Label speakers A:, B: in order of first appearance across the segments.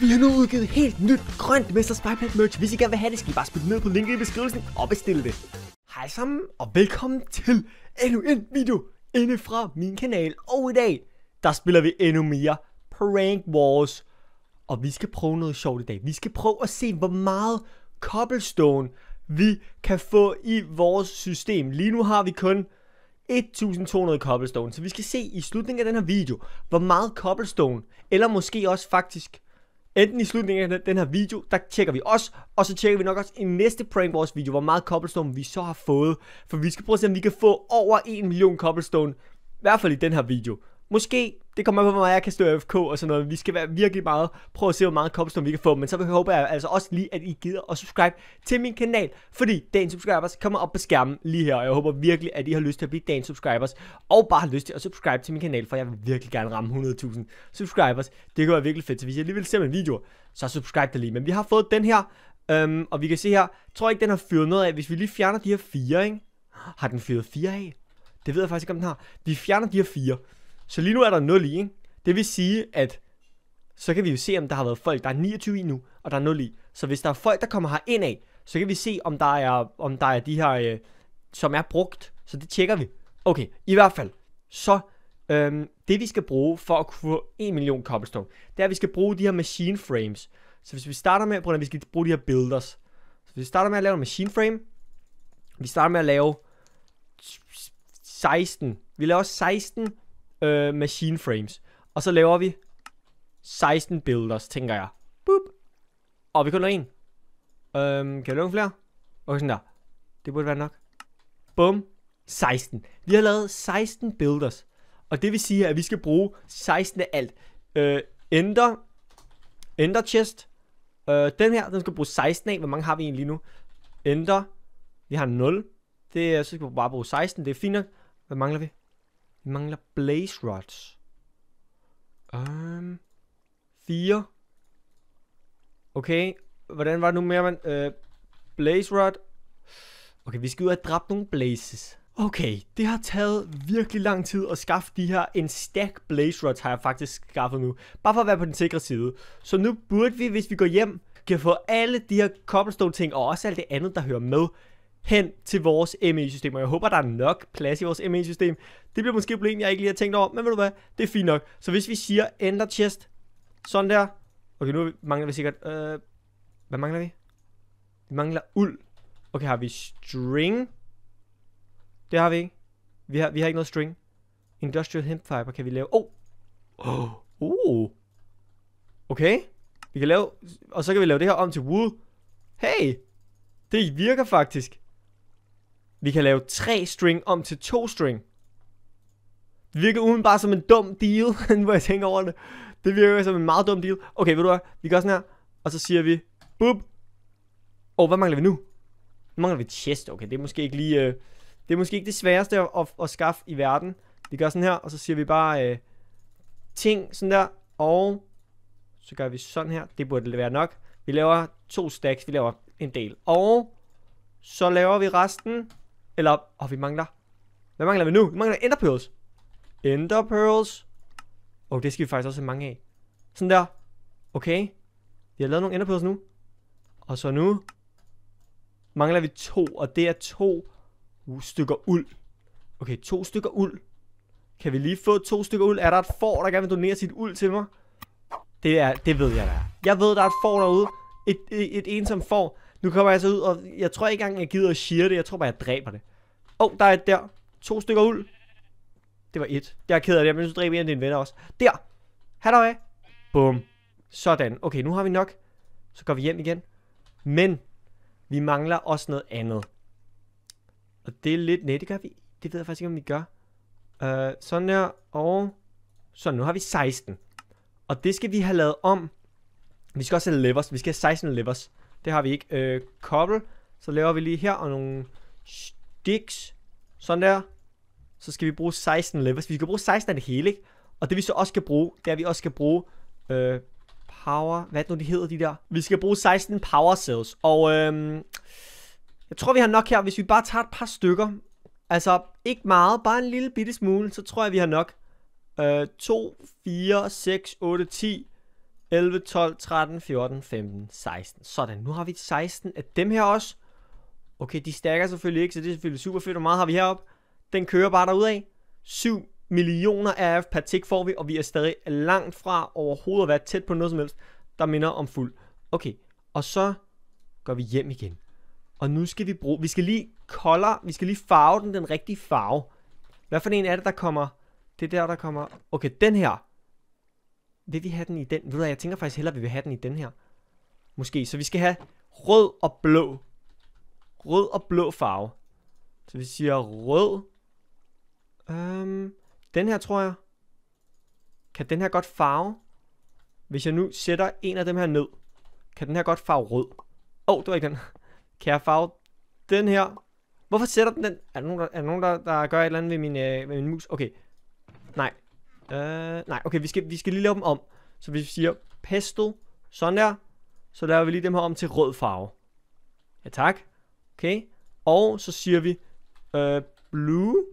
A: Vi har nu udgivet helt nyt grønt Mester Spyplant merch. Hvis I gerne vil have det, skal I bare spille ned på linket i beskrivelsen og bestille det. Hej sammen, og velkommen til endnu en video inde fra min kanal. Og i dag, der spiller vi endnu mere Prank Wars. Og vi skal prøve noget sjovt i dag. Vi skal prøve at se, hvor meget cobblestone vi kan få i vores system. Lige nu har vi kun 1200 cobblestone, så vi skal se i slutningen af den her video, hvor meget cobblestone, eller måske også faktisk Enten i slutningen af den her video, der tjekker vi os, og så tjekker vi nok også i næste Prank vores video, hvor meget cobblestone vi så har fået. For vi skal prøve at se, om vi kan få over 1 million cobblestone, i hvert fald i den her video måske, det kommer på, hvor meget jeg kan stå FK og sådan noget. Vi skal være virkelig meget, prøve at se, hvor meget kopstorm vi kan få. Men så vil jeg håbe altså også lige, at I gider at subscribe til min kanal. Fordi dagens subscribers kommer op på skærmen lige her. Og jeg håber virkelig, at I har lyst til at blive dagens subscribers. Og bare har lyst til at subscribe til min kanal, for jeg vil virkelig gerne ramme 100.000 subscribers. Det kan være virkelig fedt. Så hvis jeg vil se min video, så subscribe der lige. Men vi har fået den her. Øhm, og vi kan se her, tror ikke den har fyret noget af. Hvis vi lige fjerner de her fire, ikke? Har den fyret fire af? Det ved jeg faktisk ikke, om den har. Vi fjerner de her fire. Så lige nu er der 0 i, ikke? Det vil sige, at så kan vi jo se, om der har været folk, der er 29 i nu, og der er 0 i. Så hvis der er folk, der kommer her ind af, så kan vi se, om der er, om der er de her, øh, som er brugt. Så det tjekker vi. Okay, i hvert fald. Så øhm, det vi skal bruge for at kunne få 1 million cobblestone, det er, at vi skal bruge de her machine frames. Så hvis vi starter med, at vi skal bruge de her builders. Så hvis vi starter med at lave en machine frame, vi starter med at lave 16. Vi laver 16 øh, machine frames. Og så laver vi 16 builders, tænker jeg. Boop. Og vi kun en. Øhm, kan vi lave flere? Okay, sådan der. Det burde være nok. Bum. 16. Vi har lavet 16 builders. Og det vil sige, at vi skal bruge 16 af alt. Øh, ender. Ender chest. Øh, den her, den skal bruge 16 af. Hvor mange har vi egentlig nu? Ender. Vi har 0. Det, så skal vi bare bruge 16. Det er fint nok. Hvad mangler vi? Vi mangler blaze rods. Um, fire. Okay, hvordan var det nu mere, man... Uh, blaze rod. Okay, vi skal ud og dræbe nogle blazes. Okay, det har taget virkelig lang tid at skaffe de her. En stack blaze rods har jeg faktisk skaffet nu. Bare for at være på den sikre side. Så nu burde vi, hvis vi går hjem, kan få alle de her cobblestone ting og også alt det andet, der hører med hen til vores ME-system, og jeg håber, der er nok plads i vores ME-system. Det bliver måske et problem, jeg ikke lige har tænkt over, men ved du hvad, det er fint nok. Så hvis vi siger ender chest, sådan der. Okay, nu mangler vi sikkert, øh, hvad mangler vi? Vi mangler uld. Okay, har vi string? Det har vi ikke. Vi har, vi har ikke noget string. Industrial hemp fiber kan vi lave. Oh! Oh! Uh. Okay. Vi kan lave, og så kan vi lave det her om til wool. Hey! Det virker faktisk. Vi kan lave tre string om til to string. Det virker uden bare som en dum deal, hvor jeg tænker over det. Det virker som en meget dum deal. Okay, ved du hvad? Vi gør sådan her. Og så siger vi, Boop. Og oh, hvad mangler vi nu? Nu mangler vi chest. Okay, det er måske ikke lige... Øh, det er måske ikke det sværeste at, at, at skaffe i verden. Vi gør sådan her, og så siger vi bare øh, ting sådan der. Og så gør vi sådan her. Det burde det være nok. Vi laver to stacks. Vi laver en del. Og så laver vi resten eller, åh, oh, vi mangler. Hvad mangler vi nu? Vi mangler ender pearls. Ender pearls. Og oh, det skal vi faktisk også have mange af. Sådan der. Okay. Vi har lavet nogle ender pearls nu. Og så nu mangler vi to, og det er to stykker uld. Okay, to stykker uld. Kan vi lige få to stykker uld? Er der et får, der gerne vil donere sit uld til mig? Det, er, det ved jeg, da. Jeg ved, der er et får derude. Et, et, et ensomt får, nu kommer jeg så ud, og jeg tror ikke engang, jeg gider at shire det. Jeg tror bare, jeg dræber det. Åh, oh, der er et der. To stykker uld. Det var et. Jeg er ked af det, men du dræber en af dine venner også. Der! Halløj! Bum. Sådan. Okay, nu har vi nok. Så går vi hjem igen. Men vi mangler også noget andet. Og det er lidt... Nej, det gør vi. Det ved jeg faktisk ikke, om vi gør. Uh, sådan der. Og... så nu har vi 16. Og det skal vi have lavet om. Vi skal også have levers. Vi skal have 16 levers. Det har vi ikke. Øh, cobble. Så laver vi lige her og nogle sticks. Sådan der. Så skal vi bruge 16 levels. Vi skal bruge 16 af det hele, ikke? Og det vi så også skal bruge, det er, at vi også skal bruge... Øh, power... Hvad er det nu, de hedder, de der? Vi skal bruge 16 power cells. Og øh, jeg tror, vi har nok her. Hvis vi bare tager et par stykker. Altså, ikke meget. Bare en lille bitte smule. Så tror jeg, vi har nok. Øh, 2, 4, 6, 8, 10... 11, 12, 13, 14, 15, 16. Sådan, nu har vi 16 af dem her også. Okay, de stærker selvfølgelig ikke, så det er selvfølgelig super fedt. Hvor meget har vi heroppe? Den kører bare af. 7 millioner RF per tick får vi, og vi er stadig langt fra overhovedet at være tæt på noget som helst, der minder om fuld. Okay, og så går vi hjem igen. Og nu skal vi bruge, vi skal lige color, vi skal lige farve den den rigtige farve. Hvad for en er det, der kommer? Det der, der kommer. Okay, den her. Vil vi have den i den? Ved du jeg tænker faktisk hellere, vil vi have den i den her. Måske. Så vi skal have rød og blå. Rød og blå farve. Så vi siger rød. Øhm, den her, tror jeg. Kan den her godt farve? Hvis jeg nu sætter en af dem her ned. Kan den her godt farve rød? Åh, oh, det var ikke den. Kan jeg farve den her? Hvorfor sætter den den? Er der nogen, der, er der, nogen, der, der gør et eller andet ved min, øh, ved min mus? Okay. Nej, Øh, nej, okay, vi skal, vi skal lige lave dem om. Så hvis vi siger pesto, sådan der, så laver vi lige dem her om til rød farve. Ja, tak. Okay. Og så siger vi øh, blue.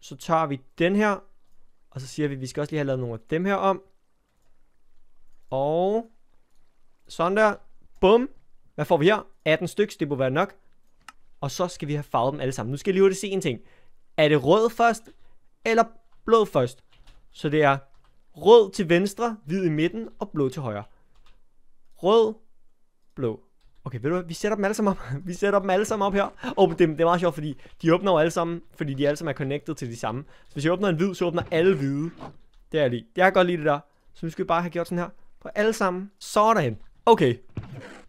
A: Så tager vi den her. Og så siger vi, at vi skal også lige have lavet nogle af dem her om. Og sådan der. Bum. Hvad får vi her? 18 stykker, det må være nok. Og så skal vi have farvet dem alle sammen. Nu skal jeg lige hurtigt se en ting. Er det rød først, eller blå først. Så det er rød til venstre, hvid i midten og blå til højre. Rød, blå. Okay, ved du hvad? Vi sætter dem alle sammen op. vi sætter dem alle sammen op her. Og det, det er meget sjovt, fordi de åbner jo alle sammen, fordi de alle sammen er connected til de samme. Så hvis jeg åbner en hvid, så åbner alle hvide. Det er lige. Det er godt lige det der. Så nu skal vi bare have gjort sådan her. På alle sammen. Sådan. Okay.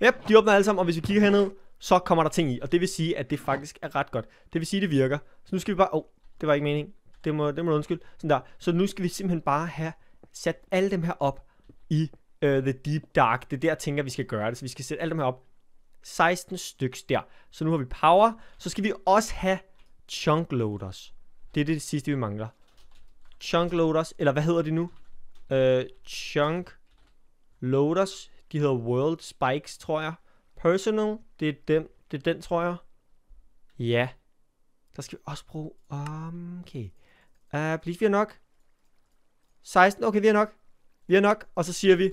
A: Yep, de åbner alle sammen, og hvis vi kigger herned, så kommer der ting i. Og det vil sige, at det faktisk er ret godt. Det vil sige, at det virker. Så nu skal vi bare... Åh, oh, det var ikke meningen det må, det må du undskylde. Sådan der. Så nu skal vi simpelthen bare have sat alle dem her op i uh, The Deep Dark. Det er der, jeg tænker, vi skal gøre det. Så vi skal sætte alle dem her op. 16 styks der. Så nu har vi power. Så skal vi også have chunk loaders. Det er det, det sidste, vi mangler. Chunk loaders, eller hvad hedder de nu? Uh, chunk loaders. De hedder World Spikes, tror jeg. Personal, det er dem. Det er den, tror jeg. Ja. Der skal vi også bruge... Um, okay. Uh, øh, bliver vi er nok. 16, okay, vi er nok. Vi er nok, og så siger vi,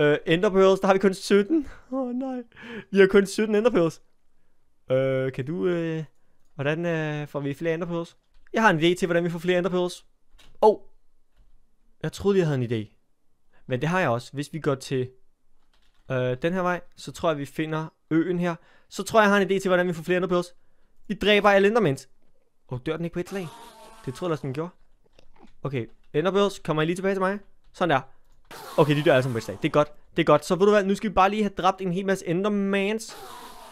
A: øh, Ender Pearls, der har vi kun 17. Åh oh, nej, vi har kun 17 Ender Pearls. Øh, kan du, øh, hvordan uh, får vi flere Ender Pearls? Jeg har en idé til, hvordan vi får flere Ender Pearls. Åh, oh, jeg troede, jeg havde en idé. Men det har jeg også. Hvis vi går til øh, den her vej, så tror jeg, vi finder øen her. Så tror jeg, jeg har en idé til, hvordan vi får flere Ender Pearls. Vi dræber alle endermænds. Og oh, dør den ikke på et slag? Det tror jeg også, den gjorde. Okay, enderbødes. Kommer I lige tilbage til mig? Sådan der. Okay, de dør alle sammen på et slag. Det er godt. Det er godt. Så ved du hvad, nu skal vi bare lige have dræbt en hel masse endermans.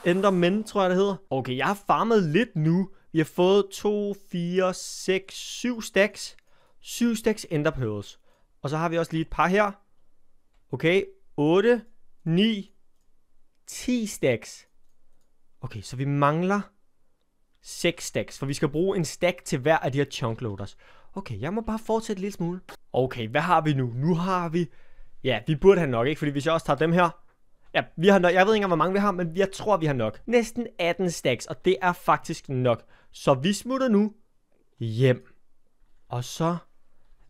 A: Endermen, tror jeg, det hedder. Okay, jeg har farmet lidt nu. Vi har fået 2, 4, 6, 7 stacks. 7 stacks enderpearls. Og så har vi også lige et par her. Okay, 8, 9, 10 stacks. Okay, så vi mangler 6 stacks, for vi skal bruge en stack til hver af de her chunk loaders. Okay, jeg må bare fortsætte lidt smule. Okay, hvad har vi nu? Nu har vi... Ja, vi burde have nok, ikke? Fordi hvis jeg også tager dem her... Ja, vi har nok. Jeg ved ikke engang, hvor mange vi har, men jeg tror, vi har nok. Næsten 18 stacks, og det er faktisk nok. Så vi smutter nu hjem. Og så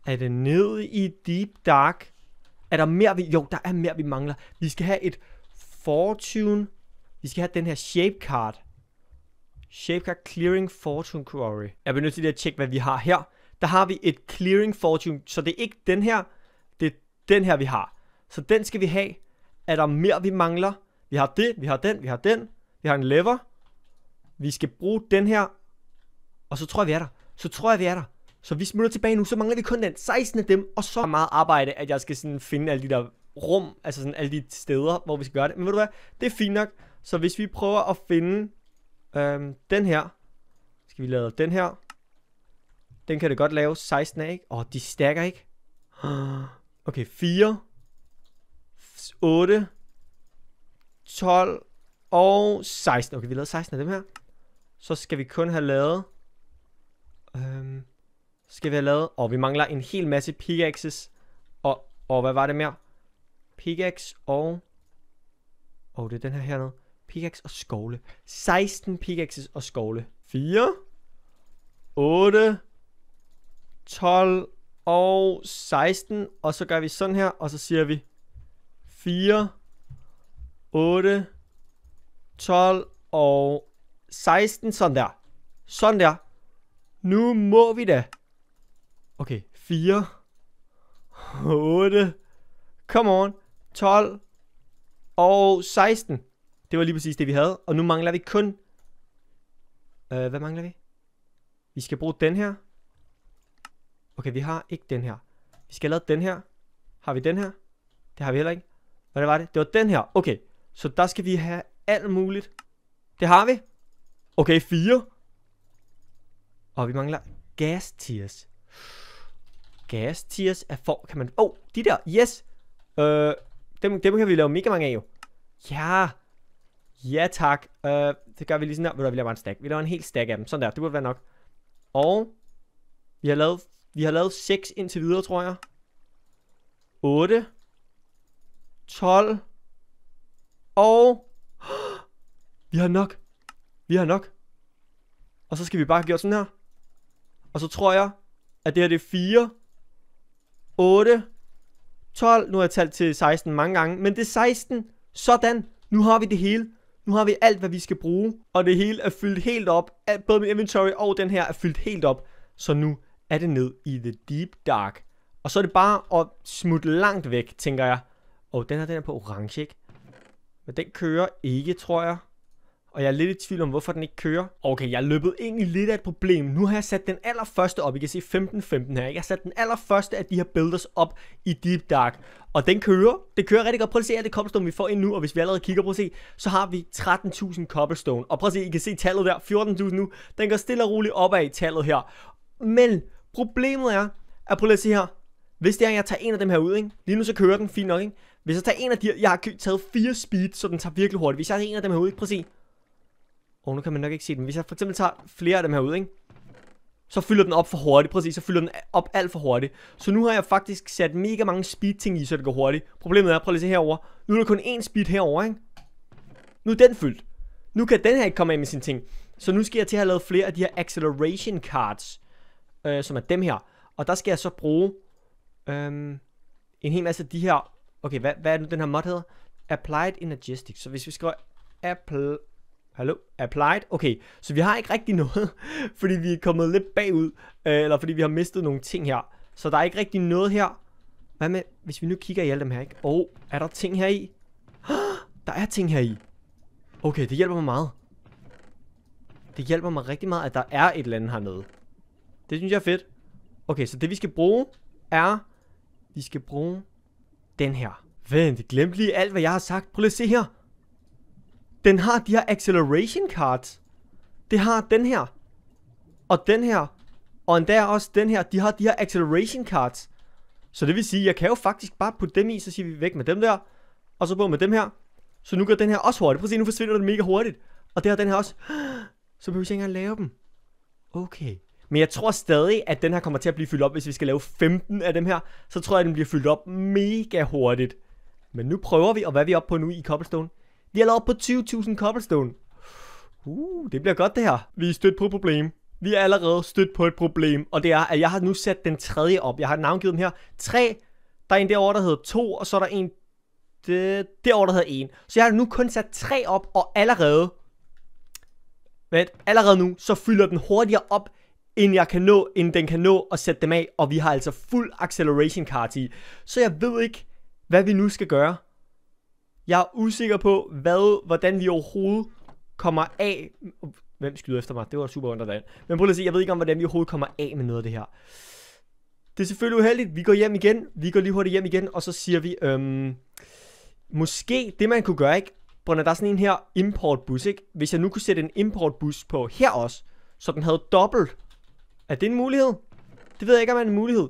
A: er det nede i Deep Dark. Er der mere, vi... Jo, der er mere, vi mangler. Vi skal have et Fortune. Vi skal have den her Shape Card. Shapecard Clearing Fortune Quarry. Jeg bliver nødt til lige at tjekke, hvad vi har her. Der har vi et Clearing Fortune, så det er ikke den her, det er den her, vi har. Så den skal vi have. Er der mere, vi mangler? Vi har det, vi har den, vi har den. Vi har en lever. Vi skal bruge den her. Og så tror jeg, vi er der. Så tror jeg, vi er der. Så vi smutter tilbage nu, så mangler vi kun den 16 af dem, og så er meget arbejde, at jeg skal sådan finde alle de der rum, altså sådan alle de steder, hvor vi skal gøre det. Men ved du hvad, det er fint nok. Så hvis vi prøver at finde Øhm, den her. Skal vi lave den her. Den kan det godt lave. 16 af, ikke? Åh, oh, de stakker ikke. Okay, 4. 8. 12. Og 16. Okay, vi lavede 16 af dem her. Så skal vi kun have lavet... Øhm, skal vi have lavet... Og oh, vi mangler en hel masse pickaxes. Og, og hvad var det mere? Pickaxe og... Åh, oh, det er den her hernede pickaxe og skovle. 16 pickaxes og skovle. 4, 8, 12 og 16. Og så gør vi sådan her, og så siger vi 4, 8, 12 og 16. Sådan der. Sådan der. Nu må vi da. Okay, 4, 8, come on, 12 og 16. Det var lige præcis det, vi havde. Og nu mangler vi kun... Øh, hvad mangler vi? Vi skal bruge den her. Okay, vi har ikke den her. Vi skal lave den her. Har vi den her? Det har vi heller ikke. Hvad var det? Det var den her. Okay, så der skal vi have alt muligt. Det har vi. Okay, fire. Og vi mangler gas tiers. Gas tiers er for... Kan man... Oh, de der. Yes. Øh, dem, dem kan vi lave mega mange af jo. Ja. Ja tak. Uh, det gør vi lige sådan der. Ved du, vi laver en stack. Vi laver en hel stack af dem. Sådan der. Det burde være nok. Og vi har lavet, vi har lavet 6 indtil videre, tror jeg. 8. 12. Og vi har nok. Vi har nok. Og så skal vi bare have gjort sådan her. Og så tror jeg, at det her det er 4, 8, 12. Nu har jeg talt til 16 mange gange, men det er 16. Sådan. Nu har vi det hele. Nu har vi alt, hvad vi skal bruge, og det hele er fyldt helt op. Både min inventory og den her er fyldt helt op. Så nu er det ned i the deep dark. Og så er det bare at smutte langt væk, tænker jeg. Og oh, den her, den er på orange, ikke? Men den kører ikke, tror jeg og jeg er lidt i tvivl om, hvorfor den ikke kører. Okay, jeg løbet egentlig lidt af et problem. Nu har jeg sat den allerførste op. I kan se 15-15 her. Jeg har sat den allerførste af de her builders op i Deep Dark. Og den kører. Det kører rigtig godt. Prøv at se alt det cobblestone, vi får ind nu. Og hvis vi allerede kigger, på se, så har vi 13.000 cobblestone. Og prøv at se, I kan se tallet der. 14.000 nu. Den går stille og roligt opad i tallet her. Men problemet er, at prøv at se her. Hvis det er, at jeg tager en af dem her ud, ikke? Lige nu så kører den fint nok, ikke? Hvis jeg tager en af de her, jeg har taget fire speed, så den tager virkelig hurtigt. Hvis jeg tager en af dem her ud, ikke? Prøv at se. Og nu kan man nok ikke se dem. Hvis jeg for eksempel tager flere af dem her ud, ikke? så fylder den op for hurtigt. Præcis, så fylder den op alt for hurtigt. Så nu har jeg faktisk sat mega mange speed ting i, så det går hurtigt. Problemet er, prøv lige at se herover. Nu er der kun én speed herover, ikke? Nu er den fyldt. Nu kan den her ikke komme af med sine ting. Så nu skal jeg til at have lavet flere af de her acceleration cards, øh, som er dem her. Og der skal jeg så bruge øh, en hel masse af de her... Okay, hvad, hvad er det nu, den her mod hedder? Applied Energistics. Så hvis vi skriver Apple Hallo? Applied? Okay, så vi har ikke rigtig noget, fordi vi er kommet lidt bagud, øh, eller fordi vi har mistet nogle ting her. Så der er ikke rigtig noget her. Hvad med, hvis vi nu kigger i alle dem her, ikke? Åh, oh, er der ting her i? Der er ting her i. Okay, det hjælper mig meget. Det hjælper mig rigtig meget, at der er et eller andet hernede. Det synes jeg er fedt. Okay, så det vi skal bruge er... Vi skal bruge den her. Vent, glem lige alt, hvad jeg har sagt. Prøv lige at se her. Den har de her acceleration cards. Det har den her. Og den her. Og endda også den her. De har de her acceleration cards. Så det vil sige, jeg kan jo faktisk bare putte dem i, så siger vi væk med dem der. Og så på med dem her. Så nu går den her også hurtigt. Prøv at se, nu forsvinder den mega hurtigt. Og det har den her også. Så behøver vi ikke engang lave dem. Okay. Men jeg tror stadig, at den her kommer til at blive fyldt op, hvis vi skal lave 15 af dem her. Så tror jeg, at den bliver fyldt op mega hurtigt. Men nu prøver vi, og hvad er vi oppe på nu i Cobblestone? Vi er oppe på 20.000 cobblestone. Uh, det bliver godt det her. Vi er stødt på et problem. Vi er allerede stødt på et problem, og det er, at jeg har nu sat den tredje op. Jeg har navngivet den her. Tre, der er en derovre, der hedder to, og så er der en det, derovre, der hedder en. Så jeg har nu kun sat tre op, og allerede, vent, allerede nu, så fylder den hurtigere op, end jeg kan nå, end den kan nå at sætte dem af, og vi har altså fuld acceleration card i. Så jeg ved ikke, hvad vi nu skal gøre. Jeg er usikker på, hvad, hvordan vi overhovedet kommer af... Hvem skyder efter mig? Det var super undervand. Men prøv at se, jeg ved ikke om, hvordan vi overhovedet kommer af med noget af det her. Det er selvfølgelig uheldigt. Vi går hjem igen. Vi går lige hurtigt hjem igen, og så siger vi... Øhm, måske det, man kunne gøre, ikke? Brønne, der er sådan en her importbus, ikke? Hvis jeg nu kunne sætte en importbus på her også, så den havde dobbelt. Er det en mulighed? Det ved jeg ikke, om det er en mulighed.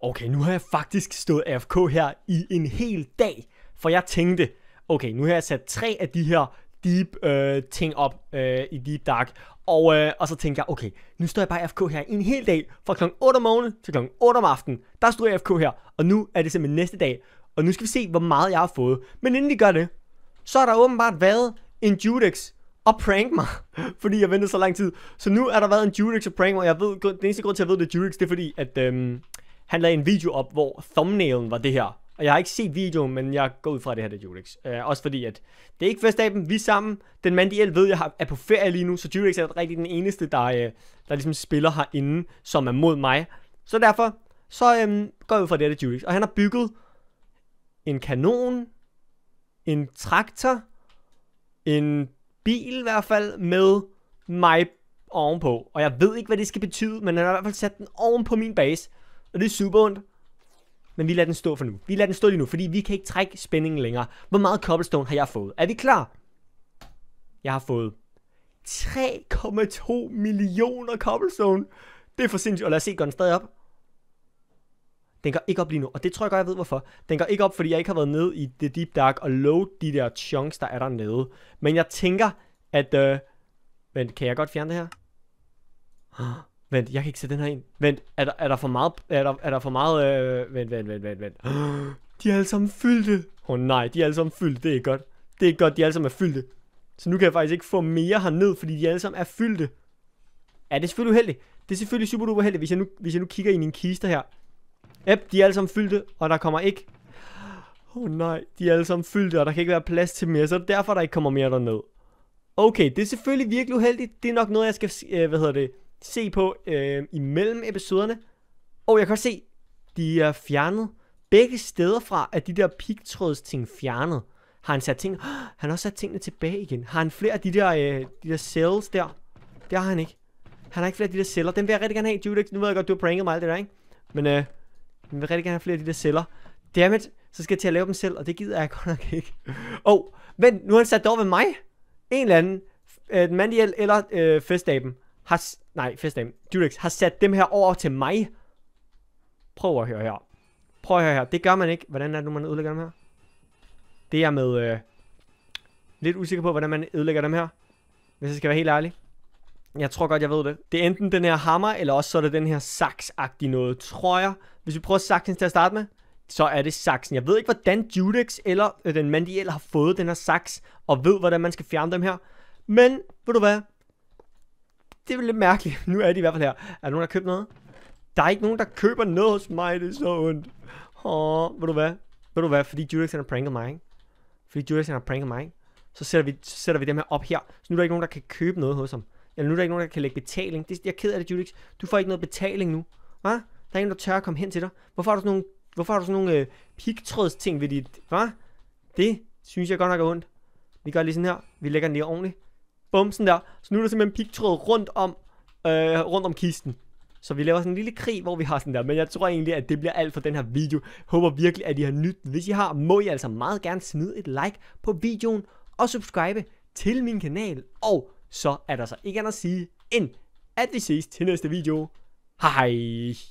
A: Okay, nu har jeg faktisk stået AFK her i en hel dag, for jeg tænkte, okay, nu har jeg sat tre af de her deep øh, ting op øh, i Deep Dark. Og, øh, og så tænkte jeg, okay, nu står jeg bare i FK her i en hel dag, fra kl. 8 om morgenen til kl. 8 om aftenen. Der står jeg i FK her, og nu er det simpelthen næste dag. Og nu skal vi se, hvor meget jeg har fået. Men inden vi gør det, så har der åbenbart været en Judex og prank mig, fordi jeg ventede så lang tid. Så nu er der været en Judex og prank mig, jeg ved, den eneste grund til, at jeg ved, det er Judex, det er fordi, at øhm, han lagde en video op, hvor thumbnailen var det her. Og jeg har ikke set videoen, men jeg går ud fra, at det her det er Julix. Øh, også fordi, at det er ikke Verstappen, vi er sammen. Den mand, de alt ved, jeg har, er på ferie lige nu, så Julix er rigtig den eneste, der, øh, der ligesom spiller herinde, som er mod mig. Så derfor, så øhm, går jeg ud fra, at det er det Julix. Og han har bygget en kanon, en traktor, en bil i hvert fald, med mig ovenpå. Og jeg ved ikke, hvad det skal betyde, men han har i hvert fald sat den oven på min base. Og det er super ondt men vi lader den stå for nu. Vi lader den stå lige nu, fordi vi kan ikke trække spændingen længere. Hvor meget cobblestone har jeg fået? Er vi klar? Jeg har fået 3,2 millioner cobblestone. Det er for sindssygt. Og lad os se, går den stadig op? Den går ikke op lige nu, og det tror jeg godt, jeg ved hvorfor. Den går ikke op, fordi jeg ikke har været nede i The Deep Dark og load de der chunks, der er dernede. Men jeg tænker, at... Øh... Vent, kan jeg godt fjerne det her? Vent, jeg kan ikke se den her ind. Vent, er der, er der for meget... Er der, er der for meget... Øh, vent, vent, vent, vent, vent. De er alle sammen fyldte. Åh oh, nej, de er alle sammen fyldte. Det er godt. Det er godt, de alle sammen er fyldte. Så nu kan jeg faktisk ikke få mere herned, fordi de alle sammen er fyldte. Ja, det er selvfølgelig uheldigt. Det er selvfølgelig super duper heldigt, hvis jeg, nu, hvis jeg nu kigger i min kister her. Yep, de er alle sammen fyldte, og der kommer ikke... Åh oh, nej, de er alle sammen fyldte, og der kan ikke være plads til mere, så det er derfor, der ikke kommer mere derned. Okay, det er selvfølgelig virkelig uheldigt. Det er nok noget, jeg skal... Øh, hvad hedder det? se på øh, imellem episoderne. Og jeg kan også se, de er fjernet begge steder fra, at de der ting fjernet. Har han sat ting... Oh, han har også sat tingene tilbage igen. Har han flere af de der, øh, de der cells der? Det har han ikke. Han har ikke flere af de der celler. Den vil jeg rigtig gerne have, Judex. Nu ved jeg godt, du har pranket mig alt det der, ikke? Men øh, jeg vil rigtig gerne have flere af de der celler. Dammit, så skal jeg til at lave dem selv, og det gider jeg godt nok ikke. Åh, oh, vent, nu har han sat det over ved mig. En eller anden, øh, den mandiel eller øh, festaben, har... Nej, festname, Durex, har sat dem her over til mig. Prøv at høre her. Prøv at høre her. Det gør man ikke. Hvordan er det nu, man ødelægger dem her? Det er med... Øh, lidt usikker på, hvordan man ødelægger dem her. Hvis jeg skal være helt ærlig. Jeg tror godt, jeg ved det. Det er enten den her hammer, eller også så er det den her saks noget, tror jeg. Hvis vi prøver saksen til at starte med, så er det saksen. Jeg ved ikke, hvordan Judex eller øh, den mandiel har fået den her saks, og ved, hvordan man skal fjerne dem her. Men, ved du hvad? det er lidt mærkeligt. Nu er de i hvert fald her. Er der nogen, der købt noget? Der er ikke nogen, der køber noget hos mig. Det er så ondt. Åh, ved du hvad? Ved du hvad? Fordi Julius har pranket mig, ikke? Fordi Julius har pranket mig, ikke? Så sætter, vi, så sætter vi dem her op her. Så nu er der ikke nogen, der kan købe noget hos ham. Eller nu er der ikke nogen, der kan lægge betaling. Det, jeg er ked af det, Julius. Du får ikke noget betaling nu. Hva? Der er ingen, der tør at komme hen til dig. Hvorfor har du sådan nogle, hvorfor har du sådan nogle øh, pigtrådsting ved dit... Hva? Det synes jeg godt nok er ondt. Vi gør lige sådan her. Vi lægger den lige ordentligt. Bum, sådan der. Så nu er der simpelthen pigtråd rundt om, øh, rundt om kisten. Så vi laver sådan en lille krig, hvor vi har sådan der. Men jeg tror egentlig, at det bliver alt for den her video. Håber virkelig, at I har nyt. Hvis I har, må I altså meget gerne smide et like på videoen. Og subscribe til min kanal. Og så er der så ikke andet at sige, end at vi ses til næste video. Hej!